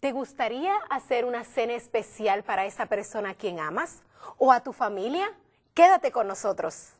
¿Te gustaría hacer una cena especial para esa persona a quien amas o a tu familia? Quédate con nosotros.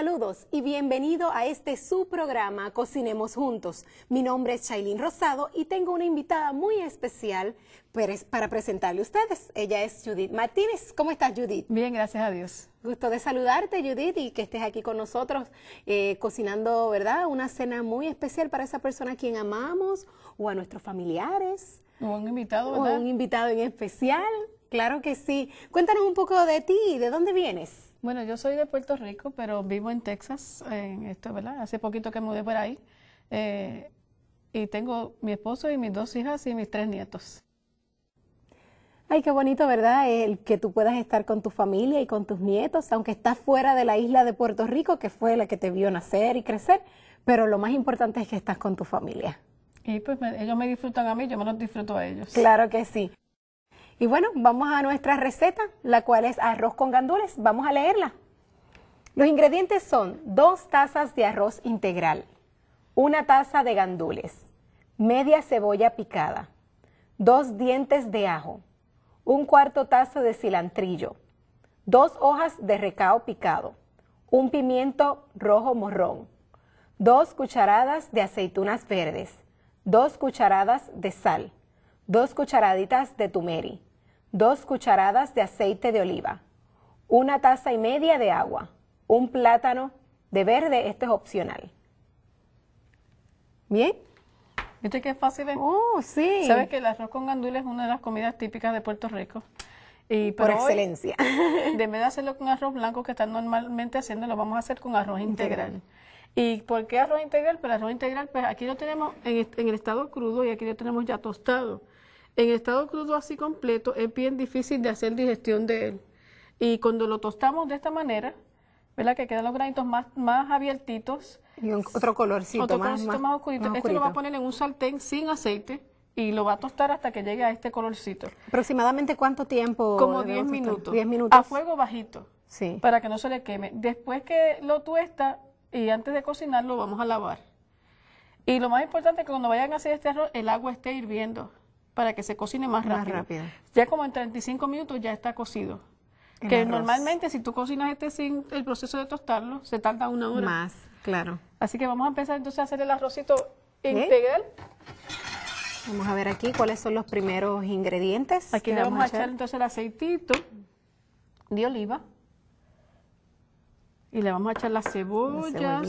Saludos y bienvenido a este su programa Cocinemos Juntos. Mi nombre es Chailin Rosado y tengo una invitada muy especial para presentarle a ustedes. Ella es Judith Martínez. ¿Cómo estás, Judith? Bien, gracias a Dios. Gusto de saludarte, Judith, y que estés aquí con nosotros eh, cocinando, ¿verdad? Una cena muy especial para esa persona a quien amamos o a nuestros familiares. un invitado, ¿verdad? un invitado en especial. Claro que sí. Cuéntanos un poco de ti, ¿de dónde vienes? Bueno, yo soy de Puerto Rico, pero vivo en Texas, en esto, ¿verdad? Hace poquito que mudé por ahí. Eh, y tengo mi esposo y mis dos hijas y mis tres nietos. Ay, qué bonito, ¿verdad? El que tú puedas estar con tu familia y con tus nietos, aunque estás fuera de la isla de Puerto Rico, que fue la que te vio nacer y crecer, pero lo más importante es que estás con tu familia. Y pues ellos me disfrutan a mí, yo me los disfruto a ellos. Claro que sí. Y bueno, vamos a nuestra receta, la cual es arroz con gandules. Vamos a leerla. Los ingredientes son dos tazas de arroz integral, una taza de gandules, media cebolla picada, dos dientes de ajo, un cuarto taza de cilantrillo, dos hojas de recao picado, un pimiento rojo morrón, dos cucharadas de aceitunas verdes, dos cucharadas de sal, dos cucharaditas de tumeri, Dos cucharadas de aceite de oliva, una taza y media de agua, un plátano de verde, este es opcional. Bien. ¿Viste qué fácil es? ¿eh? Oh, sí. Sabes que el arroz con gandules es una de las comidas típicas de Puerto Rico. Y por excelencia. de vez de hacerlo con arroz blanco que están normalmente haciendo, lo vamos a hacer con arroz integral. ¿Y por qué arroz integral? Pues arroz integral, pues aquí lo tenemos en, en el estado crudo y aquí lo tenemos ya tostado en estado crudo así completo es bien difícil de hacer digestión de él. Y cuando lo tostamos de esta manera, ¿verdad? Que quedan los granitos más, más abiertitos. Y otro colorcito, otro más, colorcito más, Esto lo va a poner en un sartén sin aceite y lo va a tostar hasta que llegue a este colorcito. ¿Aproximadamente cuánto tiempo? Como 10 minutos. 10 minutos. A fuego bajito. Sí. Para que no se le queme. Después que lo tuesta y antes de cocinarlo, vamos a lavar. Y lo más importante es que cuando vayan a hacer este arroz, el agua esté hirviendo para que se cocine más, rápido. Ya como en 35 minutos ya está cocido. que normalmente si tú cocinas este sin el proceso de tostarlo, se tarda una hora. Más, claro. Así que vamos a empezar entonces a hacer el arrocito integral. Vamos a ver aquí cuáles son los primeros ingredientes. Aquí le vamos, a echar entonces el aceitito de oliva. Y le vamos a echar las cebolla.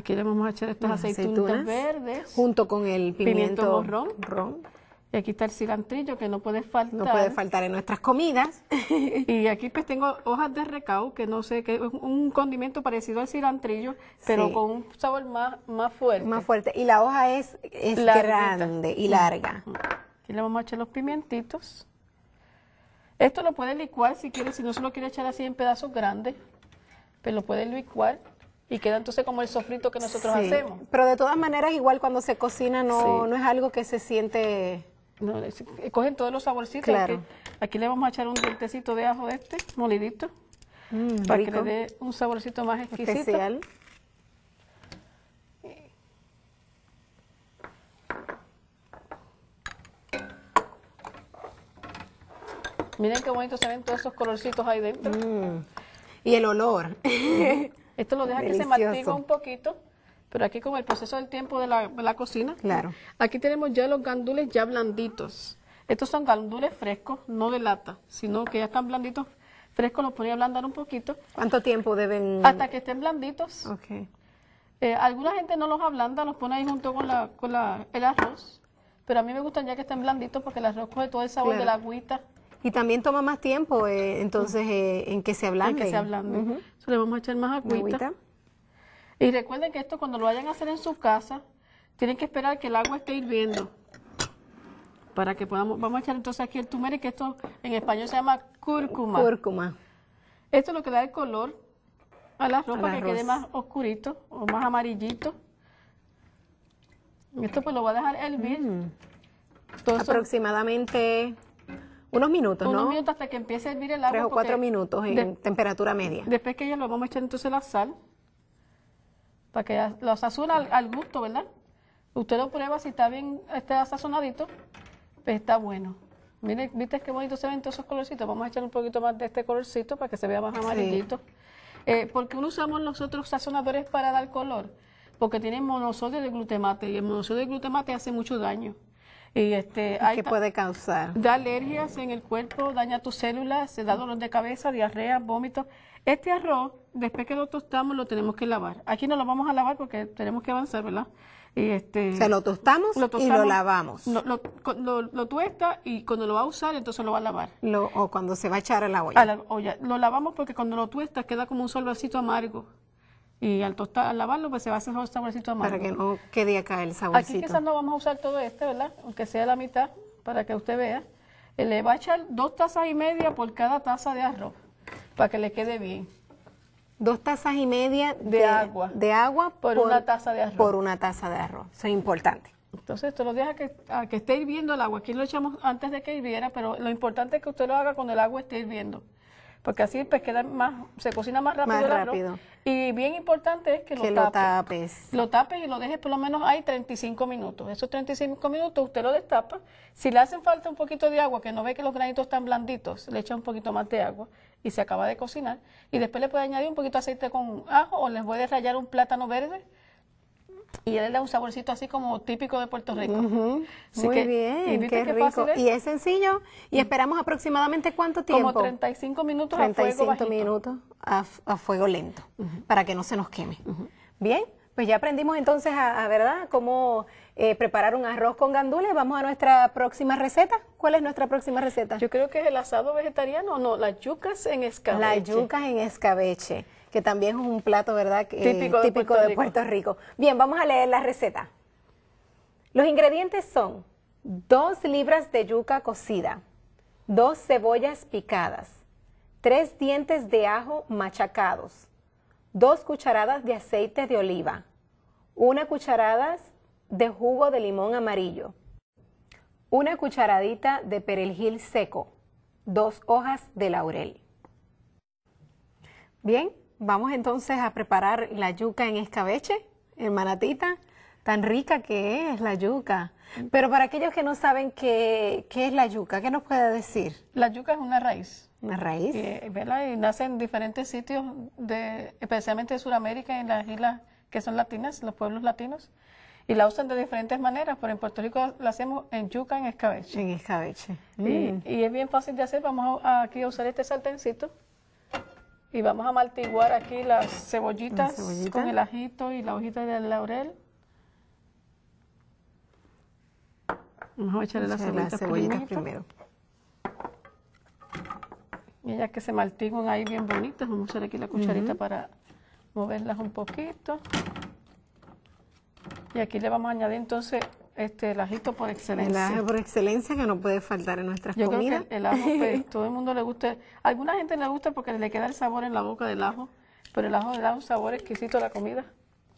Aquí le vamos a echar estas aceitunas, verdes. Junto con el pimiento, morrón. Ron. Y aquí está el cilantrillo que no puede faltar. No puede faltar en nuestras comidas. y aquí pues tengo hojas de recao, que no sé, que es un condimento parecido al cilantrillo, pero con un sabor más, más fuerte. Más fuerte. Y la hoja es, es grande y larga. Aquí le vamos a echar los pimientitos. Esto lo puede licuar si quiere, si no se lo quiere echar así en pedazos grandes, pero pues lo puede licuar y queda entonces como el sofrito que nosotros hacemos. Pero de todas maneras, igual cuando se cocina no, es algo que se siente... Eh, cogen todos los saborcitos. Claro. Aquí, le vamos a echar un dientecito de ajo este, molidito, mm, para que le dé un saborcito más exquisito. Especial. Miren qué bonito se ven todos esos colorcitos ahí dentro. Mm. Y el olor. Esto lo deja que se matiga un poquito, pero aquí con el proceso del tiempo de la, cocina. Claro. Aquí tenemos ya los gandules ya blanditos. Estos son gandules frescos, no de lata, sino que ya están blanditos. Frescos los ponía a ablandar un poquito. ¿Cuánto tiempo deben? Hasta que estén blanditos. Ok. Eh, alguna gente no los ablanda, los pone ahí junto con, la, con la, el arroz, pero a mí me gustan ya que estén blanditos porque el arroz coge todo el sabor de la agüita. Y también toma más tiempo, eh, entonces, eh, en que se ablande. En que se ablande. le vamos a echar más agüita. Y recuerden que esto cuando lo vayan a hacer en su casa, tienen que esperar que el agua esté hirviendo. Para que podamos, vamos a echar entonces aquí el turmeric, que esto en español se llama cúrcuma. Cúrcuma. Esto es lo que da el color a la ropa, que quede más oscurito o más amarillito. Esto pues lo voy a dejar hervir. Mm. Aproximadamente unos minutos, ¿no? Unos minutos hasta que empiece a hervir el agua. Tres o cuatro minutos en temperatura media. Después que ya lo vamos a echar entonces la sal, para que lo sazona al, gusto, ¿verdad? Usted lo prueba, si está bien, está sazonadito, pues está bueno. Miren, ¿viste qué bonito se ven todos esos colorcitos? Vamos a echar un poquito más de este colorcito para que se vea más amarillito. Eh, ¿Por qué no usamos nosotros sazonadores para dar color? Porque tienen monosodio de glutemate y el monosodio de glutemate hace mucho daño. Y este, hay ¿Qué puede causar? Da alergias en el cuerpo, daña tus células, se da dolor de cabeza, diarrea, vómitos. Este arroz, después que lo tostamos, lo tenemos que lavar. Aquí no lo vamos a lavar porque tenemos que avanzar, ¿verdad? Y este, o lo tostamos, y lo lavamos. Lo, tuesta y cuando lo va a usar, entonces lo va a lavar. o cuando se va a echar a la olla. A la olla. Lo lavamos porque cuando lo tuesta queda como un solvacito amargo y al tostar, al lavarlo, pues se va a hacer el saborcito amargo. Para que no quede acá el saborcito. Aquí quizás no vamos a usar todo este, ¿verdad? Aunque sea la mitad, para que usted vea. Eh, le va a echar dos tazas y media por cada taza de arroz, para que le quede bien. Dos tazas y media de, agua. De agua por, una taza de arroz. Por una taza de arroz. Eso es importante. Entonces, esto lo deja que, a que esté hirviendo el agua. Aquí lo echamos antes de que hirviera, pero lo importante es que usted lo haga cuando el agua esté hirviendo porque así pues queda más, se cocina más rápido. Y bien importante es que, lo, tapes. Lo tapes y lo dejes por lo menos ahí 35 minutos. Esos 35 minutos usted lo destapa. Si le hacen falta un poquito de agua, que no ve que los granitos están blanditos, le echa un poquito más de agua y se acaba de cocinar. Y después le puede añadir un poquito de aceite con ajo o les puede a rallar un plátano verde y él da un saborcito así como típico de Puerto Rico. Muy bien, y qué, rico. es. Y es sencillo y mm. esperamos aproximadamente cuánto tiempo. Como 35 minutos a fuego minutos a, fuego lento para que no se nos queme. Bien, pues ya aprendimos entonces a, a verdad cómo eh, preparar un arroz con gandules. Vamos a nuestra próxima receta. ¿Cuál es nuestra próxima receta? Yo creo que es el asado vegetariano, no, las yucas en escabeche. Las yucas en escabeche que también es un plato, ¿verdad? típico, de, Puerto Rico. Bien, vamos a leer la receta. Los ingredientes son dos libras de yuca cocida, dos cebollas picadas, tres dientes de ajo machacados, dos cucharadas de aceite de oliva, una cucharada de jugo de limón amarillo, una cucharadita de perejil seco, dos hojas de laurel. Bien, Vamos entonces a preparar la yuca en escabeche, en manatita, tan rica que es la yuca. Pero para aquellos que no saben qué, qué es la yuca, ¿qué nos puede decir? La yuca es una raíz. Una raíz. Y nace en diferentes sitios, de, especialmente de Sudamérica, en las islas que son latinas, los pueblos latinos. Y la usan de diferentes maneras, pero en Puerto Rico la hacemos en yuca, en escabeche. En escabeche. Y, mm. es bien fácil de hacer. Vamos aquí a usar este saltencito. Y vamos a amaltiguar aquí las cebollitas con el ajito y la hojita de laurel. Vamos a echarle las cebollitas, primero. Y ya que se maltiguan ahí bien bonitas, vamos a usar aquí la cucharita para moverlas un poquito. Y aquí le vamos a añadir entonces este, el ajito por excelencia. El ajo por excelencia que no puede faltar en nuestras Yo comidas. el, ajo, pues, todo el mundo le gusta. alguna gente le gusta porque le queda el sabor en la boca del ajo, pero el ajo le da un sabor exquisito a la comida.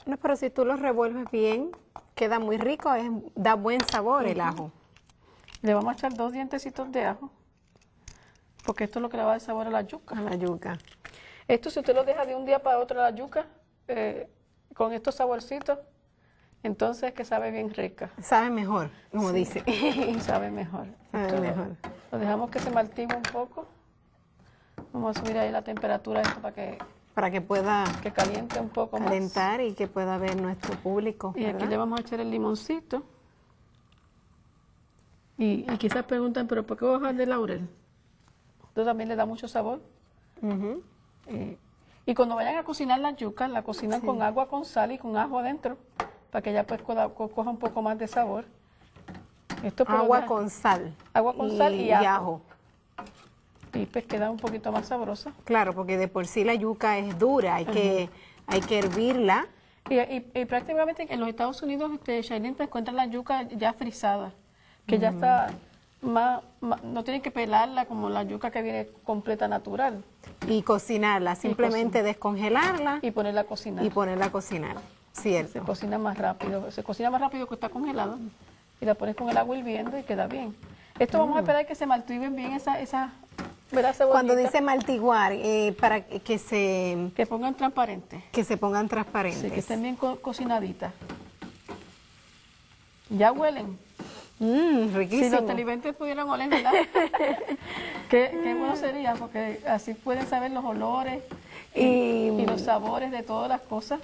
No, pero si tú lo revuelves bien, queda muy rico, da buen sabor el ajo. Le vamos a echar dos dientecitos de ajo, porque esto es lo que le va a dar sabor a la yuca. A la yuca. Esto si usted lo deja de un día para otro a la yuca, eh, con estos saborcitos, entonces, que sabe bien rica. Sabe mejor, como dice. sabe mejor. Sabe mejor. Lo dejamos que se martigue un poco. Vamos a subir ahí la temperatura esto para que para que pueda que caliente un poco calentar y que pueda ver nuestro público. Y aquí le vamos a echar el limoncito. Y, quizás preguntan, pero ¿por qué bajar de laurel? Esto también le da mucho sabor. Eh, y cuando vayan a cocinar la yuca, la cocinan con agua, con sal y con ajo adentro para que ya pues coja, un poco más de sabor. agua con sal. Agua con sal y, ajo. Y pues queda un poquito más sabrosa. Claro, porque de por sí la yuca es dura, hay, que, hay que hervirla. Y, prácticamente en los Estados Unidos, este, Shailene, pues encuentran la yuca ya frisada, que ya está más, no tienen que pelarla como la yuca que viene completa natural. Y cocinarla, simplemente descongelarla. Y ponerla a cocinar. Y ponerla a cocinar. Se cocina más rápido. Se cocina más rápido que está congelado, Y la pones con el agua hirviendo y queda bien. Esto vamos a mm. esperar que se maltiven bien esas esa, esa Cuando dice maltiguar, eh, para que se... Que pongan transparentes. Que se pongan transparentes. que estén bien cocinaditas. Ya huelen. Mmm, riquísimo. Si los televidentes pudieran oler, ¿verdad? qué, qué, bueno sería, porque así pueden saber los olores y los sabores de todas las cosas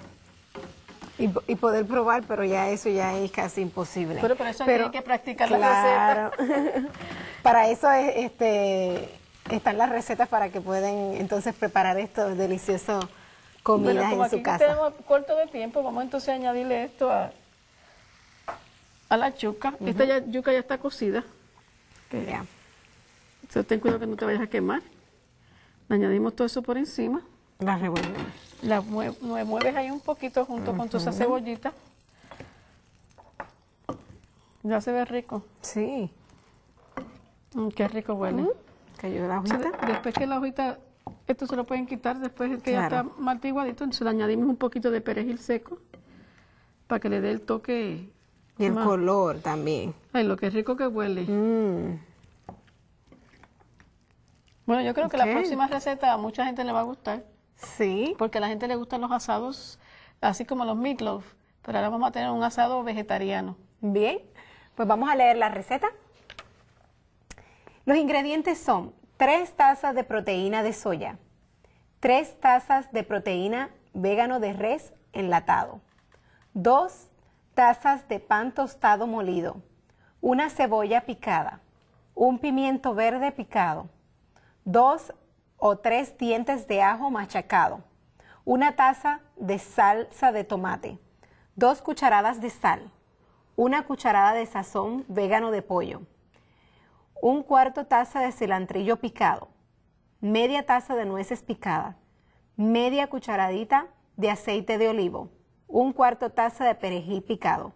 y, poder probar, pero ya eso ya es casi imposible. Pero para eso hay que practicar la receta. para eso es, este, están las recetas para que puedan entonces preparar estos deliciosos comidas en su casa. tenemos corto de tiempo, vamos entonces a añadirle esto a, la yuca. Esta yuca ya está cocida. Ya. Entonces ten cuidado que no te vayas a quemar. añadimos todo eso por encima. La revolvemos. La mueves ahí un poquito junto con con tus Ya se ve rico. Sí. Mm, qué rico huele. Que la hojita. después que la hojita, esto se lo pueden quitar, después que ya está martiguadito, entonces le añadimos un poquito de perejil seco para que le dé el toque. Y el color también. Ay, lo que rico que huele. Mm. Bueno, yo creo que la próxima receta a mucha gente le va a gustar. Sí, porque a la gente le gustan los asados, así como los meatloaf, pero ahora vamos a tener un asado vegetariano. Bien, pues vamos a leer la receta. Los ingredientes son 3 tazas de proteína de soya, 3 tazas de proteína vegano de res enlatado, 2 tazas de pan tostado molido, una cebolla picada, un pimiento verde picado, 2 o tres dientes de ajo machacado, una taza de salsa de tomate, dos cucharadas de sal, una cucharada de sazón vegano de pollo, un cuarto taza de cilantrillo picado, media taza de nueces picada, media cucharadita de aceite de olivo, un cuarto taza de perejil picado,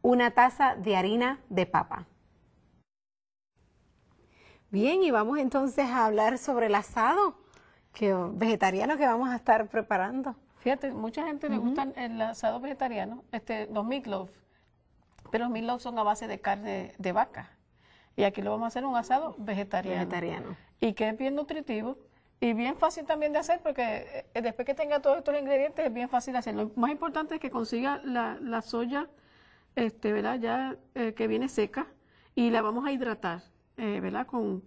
una taza de harina de papa. Bien, y vamos entonces a hablar sobre el asado vegetariano que vamos a estar preparando. Fíjate, mucha gente le gustan gusta el asado vegetariano, este, los meatloaf, pero los meatloaf son a base de carne de vaca. Y aquí lo vamos a hacer un asado vegetariano. Vegetariano. Y que es bien nutritivo y bien fácil también de hacer porque eh, después que tenga todos estos ingredientes es bien fácil de hacer. Lo más importante es que consiga la, soya, este, ¿verdad? Ya eh, que viene seca y la vamos a hidratar eh, Con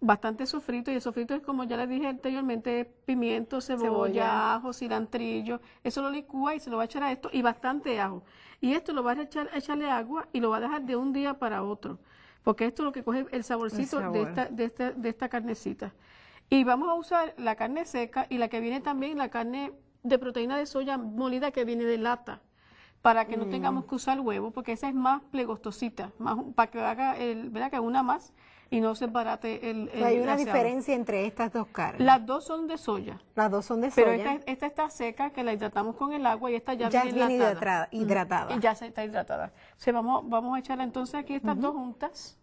bastante sofrito y el sofrito es como ya les dije anteriormente, pimiento, cebolla, ajo, cilantrillo, eso lo licúa y se lo va a echar a esto y bastante ajo. Y esto lo va a echar, echarle agua y lo va a dejar de un día para otro, porque esto es lo que coge el saborcito de, esta, de, esta, de esta carnecita. Y vamos a usar la carne seca y la que viene también, la carne de proteína de soya molida que viene de lata para que no mm. tengamos que usar huevo, porque esa es más plegostosita, más, para que haga el, ¿verdad? Que una más y no se barate el, el Hay una diferencia entre estas dos caras. Las dos son de soya. Las dos son de soya. Pero esta, esta, está seca, que la hidratamos con el agua y esta ya, ya viene hidratada. hidratada. Y ya se está hidratada. se vamos, vamos a echar entonces aquí estas dos juntas.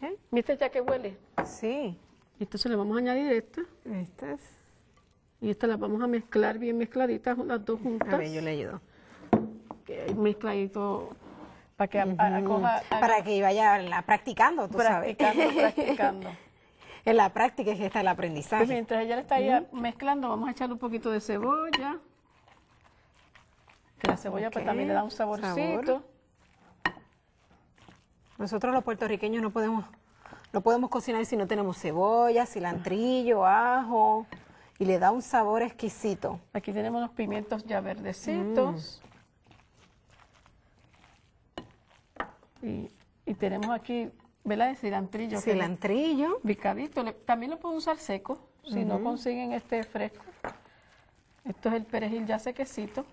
¿Qué? ¿Viste ya que huele? Sí. Y entonces le vamos a añadir esta. Y esta las vamos a mezclar bien mezcladitas, las dos juntas. A ver, yo le ayudo mezcladito para que para que vaya practicando, tú sabes. Practicando, En la práctica es que está el aprendizaje. Pues mientras ella está ahí mezclando, vamos a echarle un poquito de cebolla. Que la cebolla pues, también le da un saborcito. Nosotros los puertorriqueños no podemos no podemos cocinar si no tenemos cebolla, cilantrillo, ajo y le da un sabor exquisito. Aquí tenemos los pimientos ya verdecitos. Mm. Y, tenemos aquí, ¿verdad? El cilantrillo. Cilantrillo. Picadito. también lo puedo usar seco, si no consiguen este fresco. Esto es el perejil ya sequecito.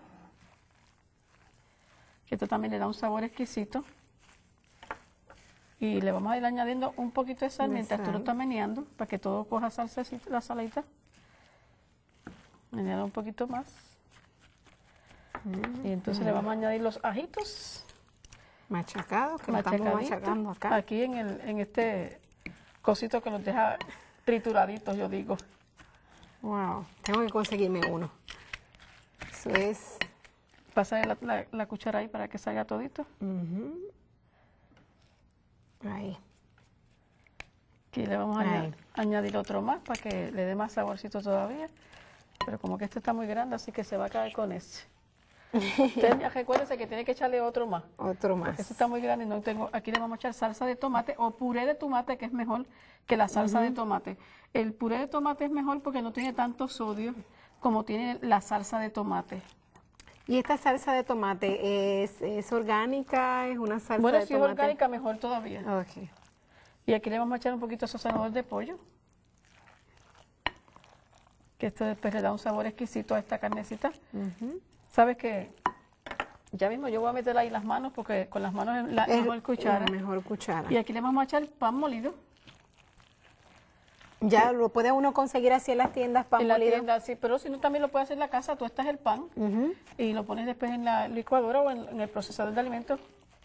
Esto también le da un sabor exquisito. Y le vamos a ir añadiendo un poquito de sal mientras tú lo estás meneando, para que todo coja salsa, la saladita Meneado un poquito más. Mm. y entonces le vamos a añadir los ajitos. Machacado, que lo estamos machacando acá. Aquí en, el, en este cosito que nos deja trituraditos, yo digo. Wow, tengo que conseguirme uno. Eso es... Pasa la, cuchara ahí para que salga todito. Ahí. Aquí le vamos a añadir, otro más para que le dé más saborcito todavía. Pero como que este está muy grande, así que se va a caer con este. Entonces, que tiene que echarle otro más. Otro más. Eso está muy grande, no tengo. Aquí le vamos a echar salsa de tomate o puré de tomate, que es mejor que la salsa de tomate. El puré de tomate es mejor porque no tiene tanto sodio como tiene la salsa de tomate. ¿Y esta salsa de tomate es, es orgánica? ¿Es una salsa de tomate? Bueno, si es orgánica, mejor todavía. Y aquí le vamos a echar un poquito de sazonador de pollo. Que esto después le da un sabor exquisito a esta carnecita. ¿Sabes que Ya mismo yo voy a meter ahí las manos porque con las manos la es mejor cuchara. mejor cuchara. Y aquí le vamos a echar el pan molido. Ya lo puede uno conseguir así en las tiendas pan en molido. La sí, pero si no también lo puede hacer en la casa, tú estás el pan y lo pones después en la licuadora o en, el procesador de alimentos.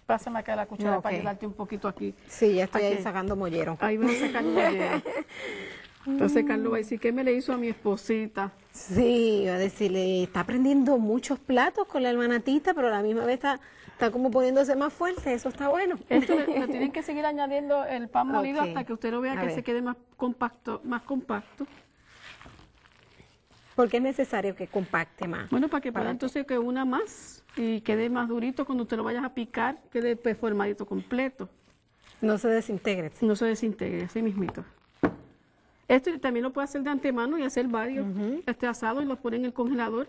Pásame acá la cuchara para ayudarte un poquito aquí. Sí, ya estoy ahí sacando mollero. Ahí voy a sacar mollero. Entonces Carlos va a decir, ¿qué me le hizo a mi esposita? Sí, va a decirle, está aprendiendo muchos platos con la hermana pero a la misma vez está, está como poniéndose más fuerte, eso está bueno. Esto le, tienen que seguir añadiendo el pan molido hasta que usted lo vea que se quede más compacto, más compacto. ¿Por qué es necesario que compacte más? Bueno, para que para entonces que una más y quede más durito cuando usted lo vaya a picar, quede pues, formadito completo. No se desintegre. No se desintegre, así mismito. Esto también lo puede hacer de antemano y hacer varios este, asados y los pone en el congelador.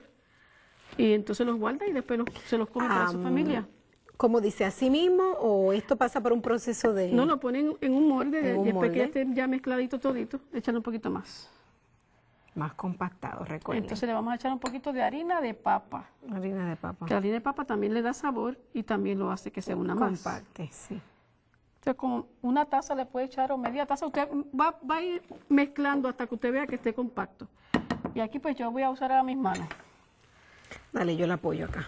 Y entonces los guarda y después se los come a para su ah, familia. Como dice, así mismo o esto pasa por un proceso de...? No, lo ponen en un molde, de, ya mezcladito todito, echan un poquito más. Más compactado, recuerden. Entonces le vamos a echar un poquito de harina de papa. Harina de papa. Que la harina de papa también le da sabor y también lo hace que se una más. Comparte, sí. Entonces, con una taza le puede echar o media taza. Usted va, a ir mezclando hasta que usted vea que esté compacto. Y aquí pues yo voy a usar a mis manos. Dale, yo la apoyo acá.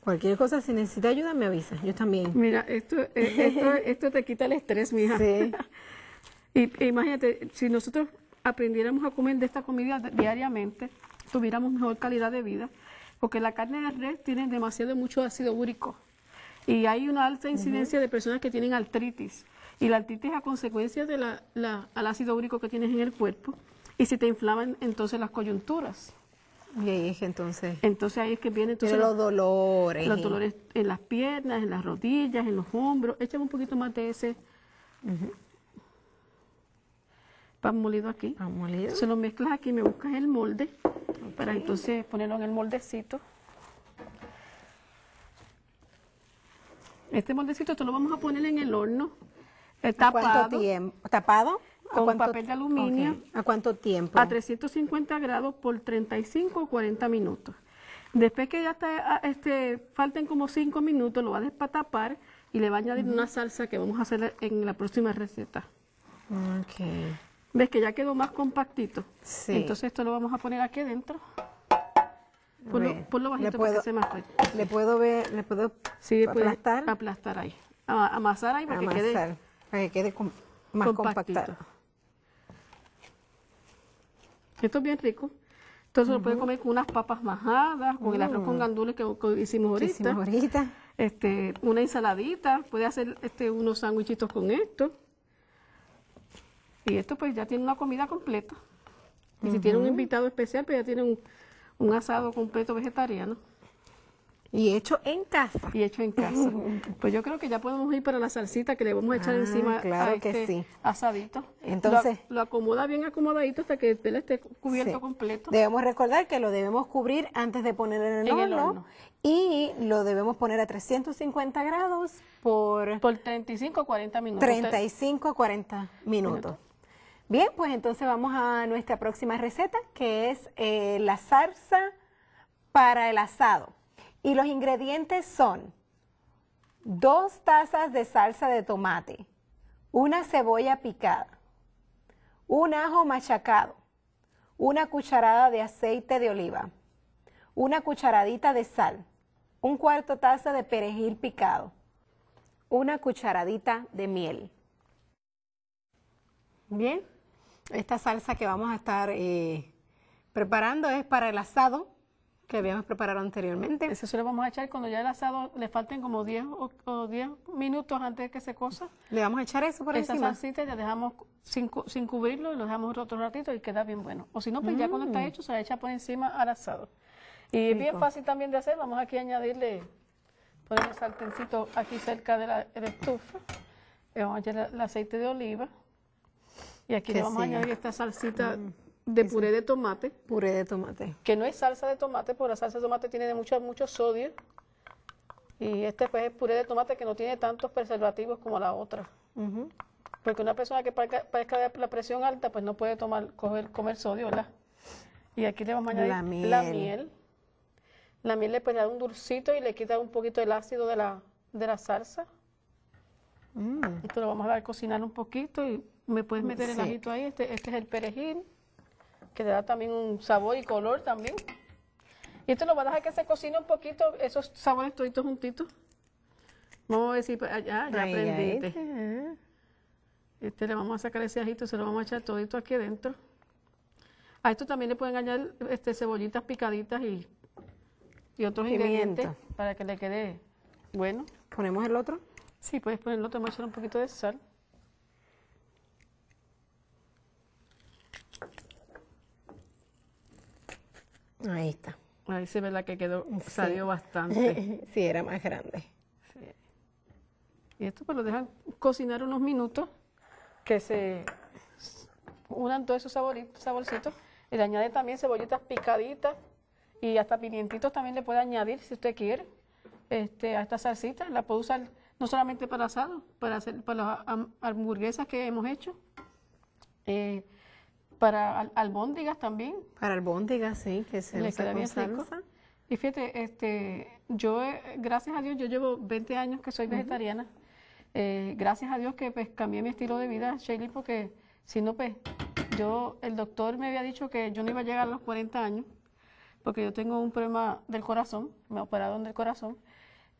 Cualquier cosa, si necesita ayuda, me avisa. Yo también. Mira, esto, eh, esto, esto te quita el estrés, mija. Sí. y, e imagínate, si nosotros aprendiéramos a comer de esta comida diariamente, tuviéramos mejor calidad de vida. Porque la carne de res tiene demasiado mucho ácido úrico. Y hay una alta incidencia de personas que tienen artritis. Y la artritis es a consecuencia del la, la, ácido úrico que tienes en el cuerpo. Y si te inflaman entonces las coyunturas. Y ahí es entonces... Entonces ahí es que viene... entonces, los dolores. Los eh. dolores en las piernas, en las rodillas, en los hombros. Échame un poquito más de ese pan molido aquí. Pan molido. Se lo mezclas aquí, me buscas el molde para entonces ponerlo en el moldecito. Este moldecito esto lo vamos a poner en el horno. Eh, tapado, ¿Cuánto tiempo? ¿Tapado? con papel de aluminio. ¿A cuánto tiempo? A 350 grados por 35 o 40 minutos. Después que ya ah, este, falten como 5 minutos, lo va a tapar y le va a añadir una salsa que vamos a hacer en la próxima receta. ¿Ok? ¿Ves que ya quedó más compactito? Sí. Entonces esto lo vamos a poner aquí adentro. Por lo bajito para que se Le puedo ver, le puedo aplastar. aplastar ahí. amasar ahí para que quede. Para que quede más compactado. Esto es bien rico. Entonces lo puede comer con unas papas majadas, con el arroz con mm. gandules que, hicimos ahorita. Este, una ensaladita, puede hacer este, unos sándwichitos con esto. Y esto pues ya tiene una comida completa. Y si tiene un invitado especial, pues ya tiene un, un asado completo vegetariano. Y hecho en casa. Y hecho en casa. pues yo creo que ya podemos ir para la salsita que le vamos a echar ah, encima claro que este sí. asadito. Entonces. Lo, acomoda bien acomodadito hasta que el esté cubierto completo. Debemos recordar que lo debemos cubrir antes de poner en el, horno, Y lo debemos poner a 350 grados por... Por 35 o 40 minutos. 35 o 40 minutos. Bien, pues entonces vamos a nuestra próxima receta, que es eh, la salsa para el asado. Y los ingredientes son dos tazas de salsa de tomate, una cebolla picada, un ajo machacado, una cucharada de aceite de oliva, una cucharadita de sal, un cuarto taza de perejil picado, una cucharadita de miel. Bien. Esta salsa que vamos a estar eh, preparando es para el asado que habíamos preparado anteriormente. Eso se lo vamos a echar cuando ya el asado le falten como 10 o, minutos antes de que se cosa. Le vamos a echar eso por encima. Esa salsita ya dejamos sin, cubrirlo y lo dejamos otro ratito y queda bien bueno. O si no, pues ya cuando está mm. hecho se la echa por encima al asado. Y es bien fácil también de hacer. Vamos aquí a añadirle, ponemos sartencito aquí cerca de la, estufa. Le vamos a echar el aceite de oliva. Y aquí le vamos a añadir esta salsita mm, de puré de tomate. Puré de tomate. Que no es salsa de tomate, porque la salsa de tomate tiene mucho, mucho sodio. Y este pues es puré de tomate que no tiene tantos preservativos como la otra. Porque una persona que padezca de la presión alta, pues no puede tomar, coger, comer sodio, ¿verdad? Y aquí le vamos a añadir la miel. La miel, le puede dar un dulcito y le quita un poquito el ácido de la, de la salsa. Mm. Esto lo vamos a dar a cocinar un poquito y me puedes meter el ajito ahí, este, este es el perejil, que le da también un sabor y color también. Y esto lo va a dejar que se cocine un poquito, esos sabores toditos juntitos. Vamos a decir, ah, ya, aprendiste. Este, ah. este, le vamos a sacar ese ajito, se lo vamos a echar todito aquí adentro. A esto también le pueden añadir este, cebollitas picaditas y, y otros ingredientes para que le quede bueno. ¿Ponemos el otro? Sí, puedes poner el otro, vamos a echar un poquito de sal. Ahí está. Ahí se ve la que quedó, salió bastante. sí, era más grande. Y esto pues lo dejan cocinar unos minutos, que se unan todos esos saboritos, saborcitos. Y le añade también cebollitas picaditas y hasta pimientitos también le puede añadir si usted quiere este, a esta salsita. La puede usar no solamente para asado, para hacer para las hamburguesas que hemos hecho. Eh, para al, albóndigas también. Para albóndigas, sí, que se le queda Y fíjate, este, yo, eh, gracias a Dios, yo llevo 20 años que soy vegetariana. Eh, gracias a Dios que pues, cambié mi estilo de vida, Shelly, porque si no, pues, yo, el doctor me había dicho que yo no iba a llegar a los 40 años, porque yo tengo un problema del corazón, me operaron del corazón.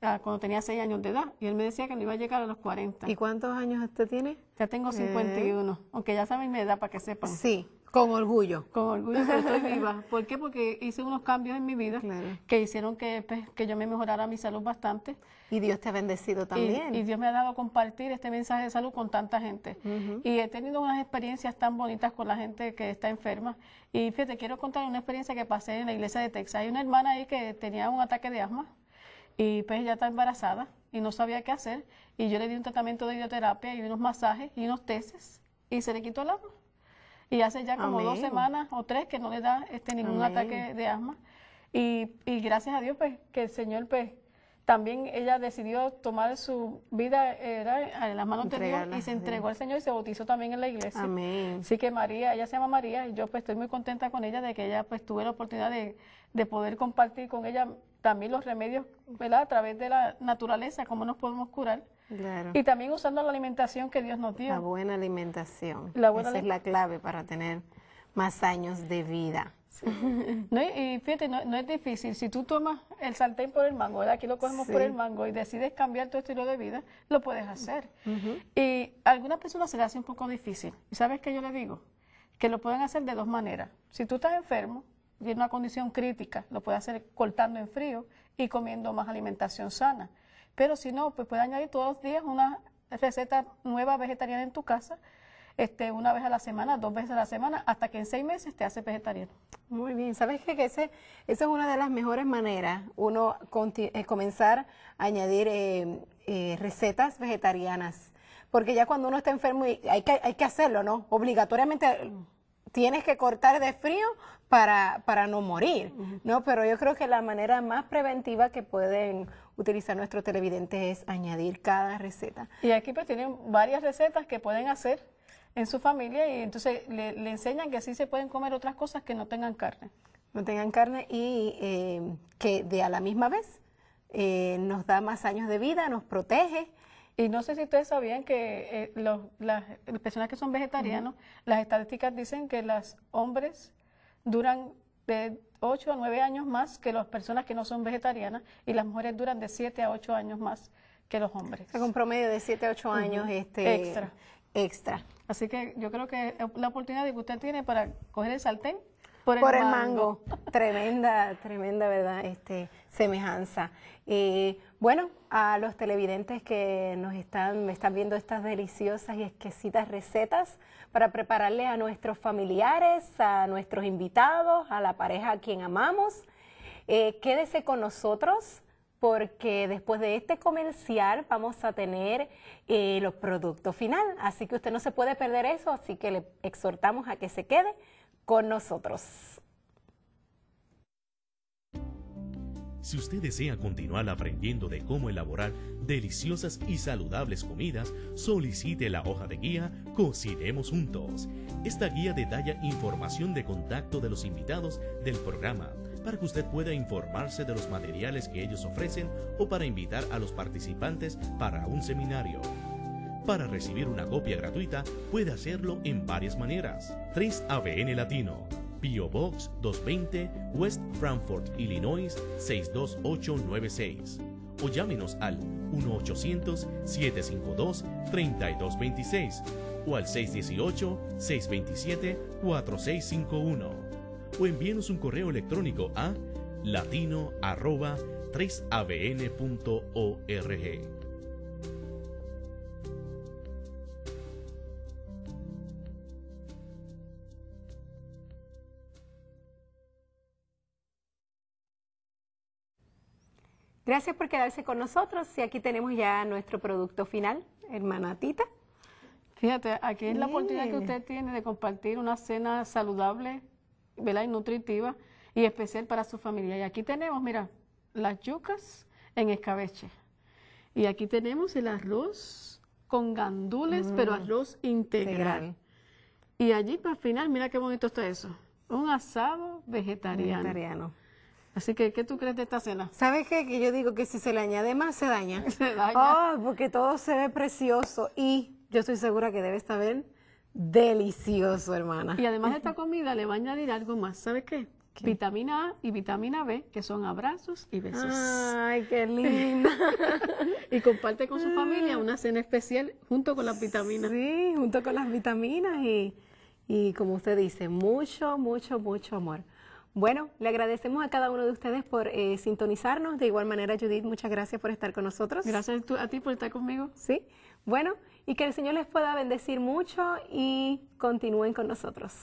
Ah, cuando tenía 6 años de edad y él me decía que no iba a llegar a los 40. ¿Y cuántos años usted tiene? Ya tengo 51, eh, aunque ya saben mi edad para que sepan. Sí, con orgullo. Con orgullo, estoy viva. ¿Por qué? Porque hice unos cambios en mi vida que hicieron pues, que, yo me mejorara mi salud bastante. Y Dios te ha bendecido también. Y, Dios me ha dado a compartir este mensaje de salud con tanta gente. Y he tenido unas experiencias tan bonitas con la gente que está enferma. Y fíjate, quiero contar una experiencia que pasé en la iglesia de Texas. Hay una hermana ahí que tenía un ataque de asma y pues ella está embarazada y no sabía qué hacer y yo le di un tratamiento de hidroterapia y unos masajes y unos tesis y se le quitó el asma. Y hace ya como dos semanas o tres que no le da este ningún ataque de asma. Y, y, gracias a Dios pues que el Señor pues también ella decidió tomar su vida en las manos de Dios y se entregó al Señor y se bautizó también en la iglesia. Amén. Así que María, ella se llama María y yo pues estoy muy contenta con ella de que ella pues tuve la oportunidad de, de poder compartir con ella también los remedios, ¿verdad? A través de la naturaleza, cómo nos podemos curar. Y también usando la alimentación que Dios nos dio. La buena alimentación. Esa es la clave para tener más años de vida. no, y fíjate, no, es difícil. Si tú tomas el sartén por el mango, aquí lo cogemos por el mango y decides cambiar tu estilo de vida, lo puedes hacer. Y a algunas personas se le hace un poco difícil. ¿Y sabes qué yo le digo? Que lo pueden hacer de dos maneras. Si tú estás enfermo, en una condición crítica, lo puede hacer cortando en frío y comiendo más alimentación sana. Pero si no, pues puede añadir todos los días una receta nueva vegetariana en tu casa, este, una vez a la semana, dos veces a la semana, hasta que en seis meses te hace vegetariano. Muy bien, sabes qué? que ese, esa es una de las mejores maneras, uno eh, comenzar a añadir eh, eh, recetas vegetarianas, porque ya cuando uno está enfermo hay que, hay que hacerlo, ¿no? Obligatoriamente tienes que cortar de frío para, para no morir, ¿no? Pero yo creo que la manera más preventiva que pueden utilizar nuestros televidentes es añadir cada receta. Y aquí pues tienen varias recetas que pueden hacer en su familia y entonces le, enseñan que así se pueden comer otras cosas que no tengan carne. No tengan carne y eh, que de a la misma vez eh, nos da más años de vida, nos protege y no sé si ustedes sabían que eh, los, las personas que son vegetarianos, las estadísticas dicen que los hombres duran de 8 a 9 años más que las personas que no son vegetarianas y las mujeres duran de 7 a 8 años más que los hombres. Es un promedio de 7 a 8 años este, extra. extra. Así que yo creo que la oportunidad que usted tiene para coger el sartén por el, mango. tremenda, tremenda, ¿verdad? Este, semejanza. Eh, bueno, a los televidentes que nos están, están viendo estas deliciosas y exquisitas recetas para prepararle a nuestros familiares, a nuestros invitados, a la pareja a quien amamos. Eh, quédese con nosotros porque después de este comercial vamos a tener eh, los productos final, así que usted no se puede perder eso, así que le exhortamos a que se quede con nosotros. Si usted desea continuar aprendiendo de cómo elaborar deliciosas y saludables comidas, solicite la hoja de guía Cocinemos Juntos. Esta guía detalla información de contacto de los invitados del programa para que usted pueda informarse de los materiales que ellos ofrecen o para invitar a los participantes para un seminario. Para recibir una copia gratuita puede hacerlo en varias maneras. 3 ABN Latino, PO Box 220, West Frankfort, Illinois 62896 o llámenos al 1-800-752-3226 o al 618-627-4651 o envíenos un correo electrónico a latino 3abn.org. Gracias por quedarse con nosotros y aquí tenemos ya nuestro producto final, hermana Fíjate, aquí es la oportunidad que usted tiene de compartir una cena saludable, ¿verdad? Y nutritiva y especial para su familia. Y aquí tenemos, mira, las yucas en escabeche. Y aquí tenemos el arroz con gandules, mm. pero arroz integral. integral. Y allí para final, mira qué bonito está eso. Un asado vegetariano. vegetariano. Así que, ¿qué tú crees de esta cena? ¿Sabes qué? Que yo digo que si se le añade más, se daña. se daña. Oh, porque todo se ve precioso y yo estoy segura que debe estar bien delicioso, hermana. Y además de esta comida le va a añadir algo más. ¿Sabes qué? Vitamina A y vitamina B, que son abrazos y besos. Ay, qué lindo. y comparte con su familia una cena especial junto con las vitaminas. Sí, junto con las vitaminas y como usted dice, mucho, mucho, mucho amor. Bueno, le agradecemos a cada uno de ustedes por eh, sintonizarnos. De igual manera, Judith, muchas gracias por estar con nosotros. Gracias a ti por estar conmigo. Sí. Bueno, y que el Señor les pueda bendecir mucho y continúen con nosotros.